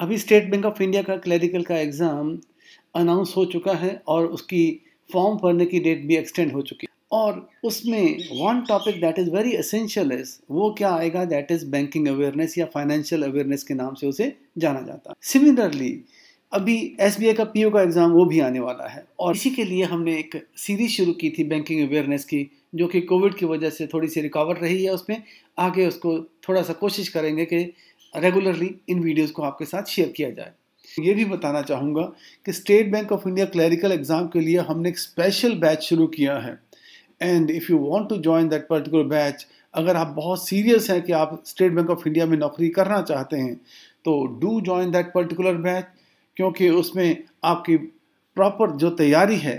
अभी State Bank of India का clerical का एग्ज़ाम अनाउंस हो चुका है और उसकी फॉर्म भरने की डेट भी एक्सटेंड हो चुकी है और उसमें one topic that is very essential is वो क्या आएगा दैट इज़ बैंकिंग अवेयरनेस या फाइनेंशियल अवेयरनेस के नाम से उसे जाना जाता है सिमिलरली अभी एस का पी का एग्ज़ाम वो भी आने वाला है और इसी के लिए हमने एक सीरीज शुरू की थी बैंकिंग अवेयरनेस की जो कि कोविड की वजह से थोड़ी सी रिकवर रही है उसमें आगे उसको थोड़ा सा कोशिश करेंगे कि रेगुलरली इन वीडियोस को आपके साथ शेयर किया जाए ये भी बताना चाहूँगा कि State Bank of India clerical exam के लिए हमने एक स्पेशल बैच शुरू किया है and if you want to join that particular batch अगर आप बहुत सीरियस हैं कि आप स्टेट बैंक ऑफ इंडिया में नौकरी करना चाहते हैं तो do join that particular batch क्योंकि उसमें आपकी प्रॉपर जो तैयारी है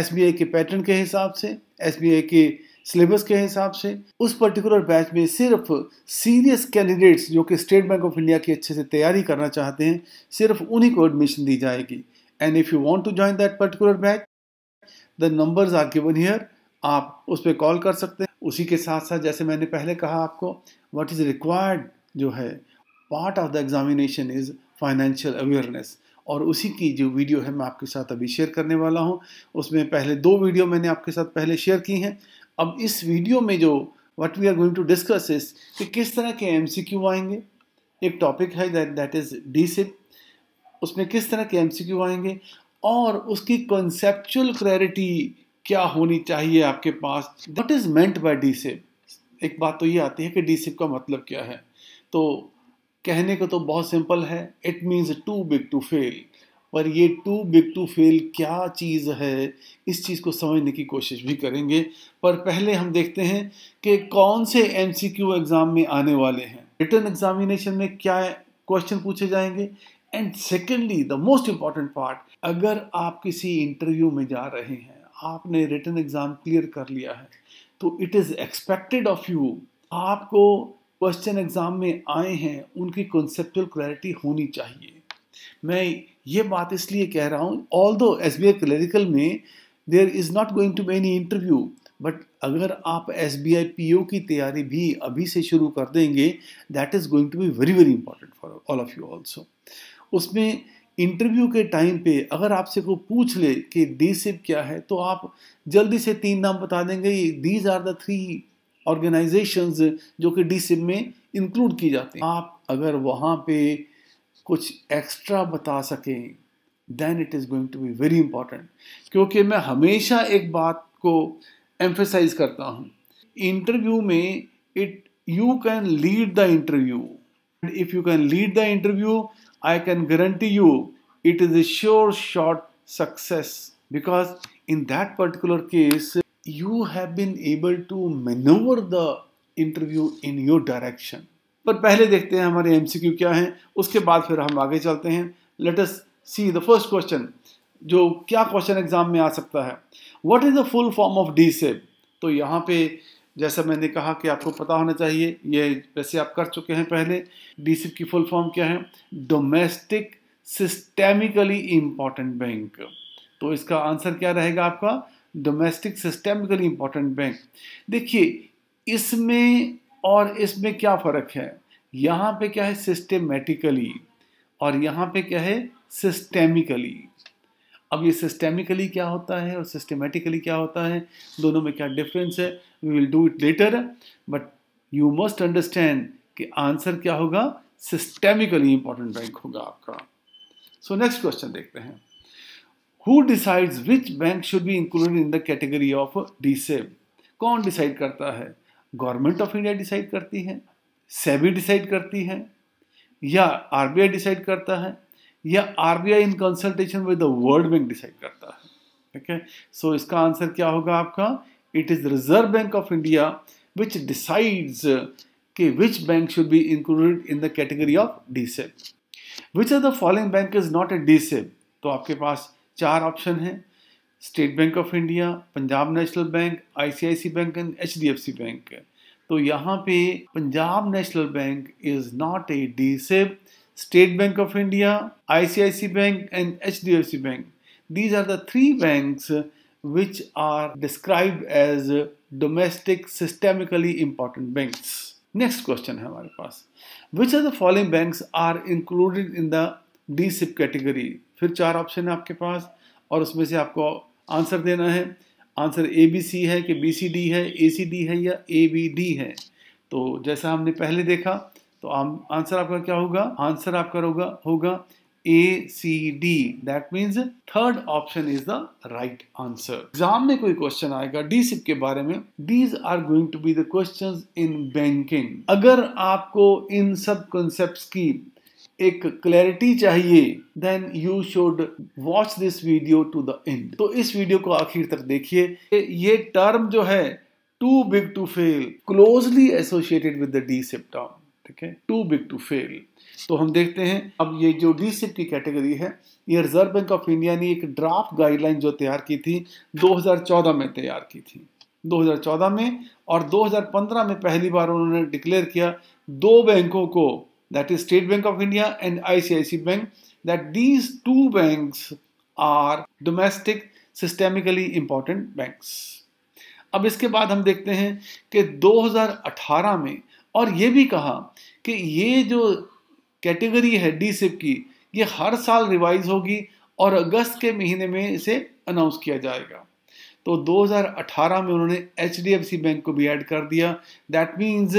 एस के पैटर्न के हिसाब से एस के सिलेबस के हिसाब से उस पर्टिकुलर बैच में सिर्फ सीरियस कैंडिडेट्स जो कि स्टेट बैंक ऑफ इंडिया की अच्छे से तैयारी करना चाहते हैं सिर्फ उन्हीं को एडमिशन दी जाएगी and if you want to join that particular batch the numbers are given here आप उस पर कॉल कर सकते हैं उसी के साथ साथ जैसे मैंने पहले कहा आपको वट इज़ रिक्वायर्ड जो है part of the examination is financial awareness और उसी की जो वीडियो है मैं आपके साथ अभी शेयर करने वाला हूँ उसमें पहले दो वीडियो मैंने आपके साथ पहले शेयर की हैं अब इस वीडियो में जो what we are going to discuss is कि किस तरह के एम आएंगे एक टॉपिक है that that is D SIB उसमें किस तरह के एम आएंगे और उसकी कंसेप्चुअल क्लैरिटी क्या होनी चाहिए आपके पास what is meant by D SIB एक बात तो ये आती है कि डी सिप का मतलब क्या है तो कहने को तो बहुत सिंपल है it means too big to fail और ये टू बिग टू फेल क्या चीज़ है इस चीज़ को समझने की कोशिश भी करेंगे पर पहले हम देखते हैं कि कौन से एम एग्ज़ाम में आने वाले हैं रिटर्न एग्जामिनेशन में क्या क्वेश्चन पूछे जाएंगे and secondly the most important part अगर आप किसी इंटरव्यू में जा रहे हैं आपने रिटर्न एग्ज़ाम क्लियर कर लिया है तो it is expected of you आपको क्वेश्चन एग्ज़ाम में आए हैं उनकी कॉन्सेप्चुअल क्लैरिटी होनी चाहिए मैं ये बात इसलिए कह रहा हूँ although S B I clerical में there is not going to many interview but अगर आप S B I P O की तैयारी भी अभी से शुरू कर देंगे that is going to be very very important for all of you also उसमें इंटरव्यू के टाइम पे अगर आपसे कोई पूछ ले कि डी सिप e क्या है तो आप जल्दी से तीन नाम बता देंगे these are the three organisations जो कि डी सिप e में इंक्लूड की जाती हैं आप अगर वहाँ पे कुछ एक्स्ट्रा बता सकें then it is going to be very important क्योंकि मैं हमेशा एक बात को एम्फेसाइज करता हूँ इंटरव्यू में it you can lead the interview if you can lead the interview I can guarantee you it is a sure shot success because in that particular case you have been able to maneuver the interview in your direction पर पहले देखते हैं हमारे M क्या हैं उसके बाद फिर हम आगे चलते हैं let's see the first question जो क्या क्वेश्चन एग्जाम में आ सकता है what is the full form of D SIB तो यहाँ पे जैसा मैंने कहा कि आपको पता होना चाहिए ये वैसे आप कर चुके हैं पहले डी सेब की फुल फॉर्म क्या है डोमेस्टिक सिस्टेमिकली इम्पॉर्टेंट बैंक तो इसका आंसर क्या रहेगा आपका डोमेस्टिक सिस्टेमिकली इम्पॉर्टेंट बैंक देखिए इसमें और इसमें क्या फ़र्क है यहाँ पे क्या है सिस्टेमेटिकली और यहाँ पे क्या है सिस्टेमिकली अब ये सिस्टेमिकली क्या होता है और सिस्टेमेटिकली क्या होता है दोनों में क्या डिफरेंस है we will do it later but you must understand कि आंसर क्या होगा सिस्टेमिकली इंपॉर्टेंट बैंक होगा आपका सो नेक्स्ट क्वेश्चन देखते हैं who decides which bank should be included in the category of D कौन डिसाइड करता है गवर्नमेंट ऑफ इंडिया डिसाइड करती है सेबी डिसाइड करती है या आरबीआई डिसाइड करता है या RBI in consultation with the World Bank decide करता है ठीक है सो इसका आंसर क्या होगा आपका it is Reserve Bank of India which decides कि which bank should be included in the category of DSIP. E which of the following bank is not a DSIP? E तो आपके पास चार ऑप्शन हैं State Bank of India Punjab National Bank ICIC bank and H D F C bank तो यहाँ पे Punjab National Bank is not a D SIB State Bank of India ICIC bank and H D F C bank these are the three bank which are describe as domestic systemically important bank next question है हमारे पास which are the following bank are included in the D SIP category फिर चार option है आपके पास और उसमें से आपको आंसर देना है आंसर ए बी सी है कि बी सी डी है ए सी डी है या ए बी डी है तो जैसा हमने पहले देखा तो आंसर आपका क्या होगा आंसर आपका होगा होगा A C D that means third option is the right answer exam में कोई क्वेश्चन आएगा डी सिप के बारे में these are going to be the question in banking अगर आपको इन सब कॉन्सेप्ट की एक क्लैरिटी चाहिए then you should watch this video to the end तो इस वीडियो को आखिर तक देखिए ये टर्म जो है too big to fail closely associated with the D SIB term ठीक है टू बिग टू फेल तो हम देखते हैं अब ये जो डी सिप की कैटेगरी है ये रिजर्व बैंक ऑफ इंडिया ने एक ड्राफ्ट गाइडलाइन जो तैयार की थी 2014 में तैयार की थी 2014 में और 2015 में पहली बार उन्होंने डिक्लेयर किया दो बैंकों को that is State Bank of India and ICICI Bank, that these two banks are domestic systemically important banks अब इसके बाद हम देखते हैं कि 2018 में और ये भी कहा कि ये जो कैटेगरी है डी सिप की ये हर साल रिवाइज होगी और अगस्त के महीने में इसे अनाउंस किया जाएगा तो 2018 में उन्होंने एच बैंक को भी ऐड कर दिया that means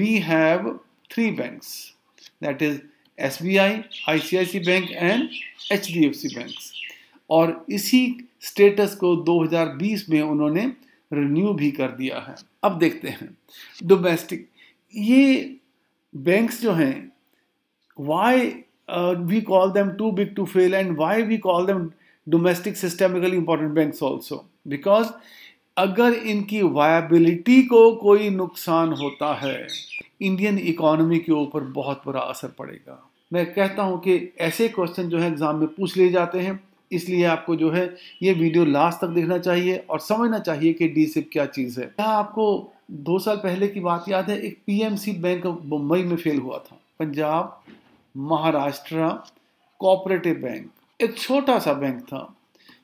we have three banks is S B I I C I C bank and H D F C banks और इसी स्टेटस को 2020 में उन्होंने रिन्यू भी कर दिया है अब देखते हैं डोमेस्टिक ये बैंक्स जो हैं why we call them too big to fail and why we call them domestic systemically important bank also because अगर इनकी वायबिलिटी को कोई नुकसान होता है इंडियन इकोनॉमी के ऊपर बहुत बुरा असर पड़ेगा मैं कहता हूँ कि ऐसे क्वेश्चन जो है एग्ज़ाम में पूछ लिए जाते हैं इसलिए आपको जो है ये वीडियो लास्ट तक देखना चाहिए और समझना चाहिए कि डी सिप क्या चीज़ है क्या आपको दो साल पहले की बात याद है एक पीएमसी बैंक मुंबई में फेल हुआ था पंजाब महाराष्ट्र कोऑपरेटिव बैंक एक छोटा सा बैंक था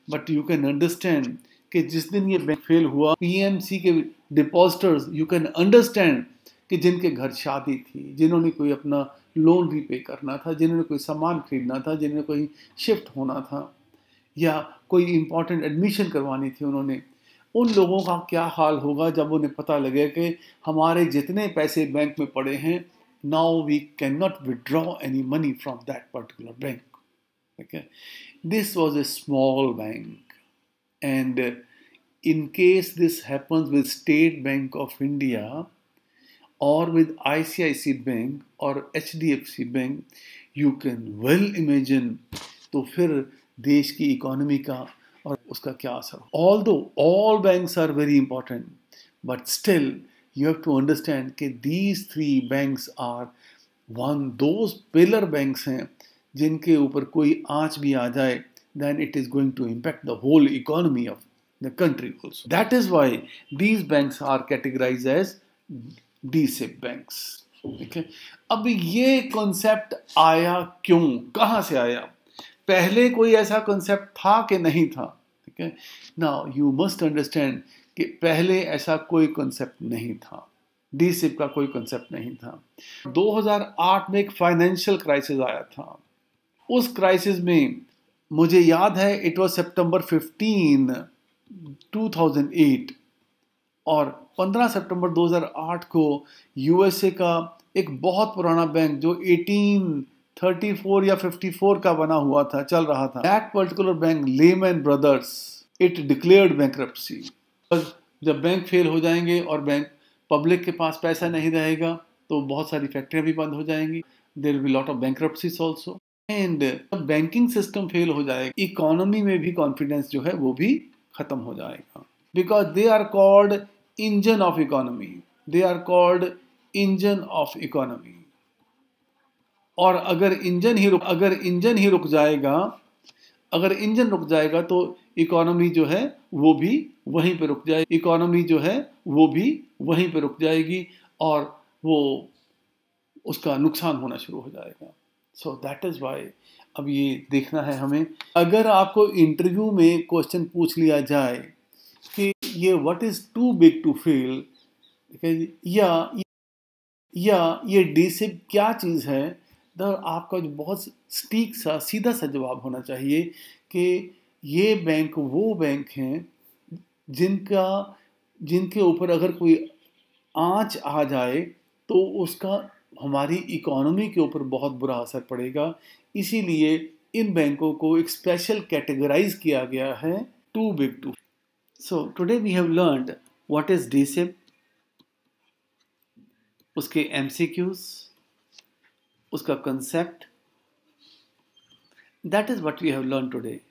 बट यू कैन अंडरस्टैंड कि जिस दिन ये बैंक फेल हुआ पीएमसी के डिपॉजिटर्स यू कैन अंडरस्टैंड कि जिनके घर शादी थी जिन्होंने कोई अपना लोन रीपे करना था जिन्होंने कोई सामान खरीदना था जिन्होंने कोई शिफ्ट होना था या कोई इम्पॉर्टेंट एडमिशन करवानी थी उन्होंने उन लोगों का क्या हाल होगा जब उन्हें पता लगे कि हमारे जितने पैसे बैंक में पड़े हैं now we can not withdraw any money from that particular bank ठीक है this was a small bank and in case this happens with State Bank of India or with ICIC Bank or HDFC Bank, you can well imagine तो फिर देश की economy का और उसका क्या असर although all banks are very important but still you have to understand कि these three banks are one those pillar banks हैं जिनके ऊपर कोई आँच भी आ जाए then it is going to impact the whole economy of the country also. That is why these banks are categorized as D SIB banks ठीक है अब ये कॉन्सेप्ट आया क्यों कहा से आया पहले कोई ऐसा कॉन्सेप्ट था कि नहीं था ठीक है ना यू मस्ट अंडरस्टैंड कि पहले ऐसा कोई कॉन्सेप्ट नहीं था डी सिप e का कोई कॉन्सेप्ट नहीं था 2008 में एक फाइनेंशियल क्राइसिस आया था उस क्राइसिस में मुझे याद है इट वाज सितंबर 15 2008 और 15 सितंबर 2008 को यूएसए का एक बहुत पुराना बैंक जो 1834 या 54 का बना हुआ था चल रहा था that particular bank Lehman Brothers it declared bank जब बैंक फेल हो जाएंगे और बैंक पब्लिक के पास पैसा नहीं रहेगा तो बहुत सारी फैक्ट्रियां भी बंद हो जाएंगी there be lot of bank also and banking system fail हो जाएगा इकोनॉमी में भी कॉन्फिडेंस जो है वो भी खत्म हो जाएगा because they are called engine of economy they are called engine of economy और अगर इंजन ही रुक अगर इंजन ही रुक जाएगा अगर इंजन रुक जाएगा तो इकोनॉमी जो है वो भी वहीं पर रुक जाएगी इकोनॉमी जो है वो भी वहीं पर रुक जाएगी और वो उसका नुकसान होना शुरू हो जाएगा सो दैट इज़ वाई अब ये देखना है हमें अगर आपको इंटरव्यू में क्वेश्चन पूछ लिया जाए ये what is too big to fail या या ये डीसिप क्या चीज़ है तो आपका जो बहुत स्टीक सा सीधा सा जवाब होना चाहिए कि ये बैंक वो बैंक हैं जिनका जिनके ऊपर अगर कोई आँच आ जाए तो उसका हमारी इकोनॉमी के ऊपर बहुत बुरा असर पड़ेगा इसीलिए इन बैंकों को एक स्पेशल कैटेगराइज किया गया है too big to So today we have learned what is DSIP, उसके MCQs, उसका concept. That is what we have learned today.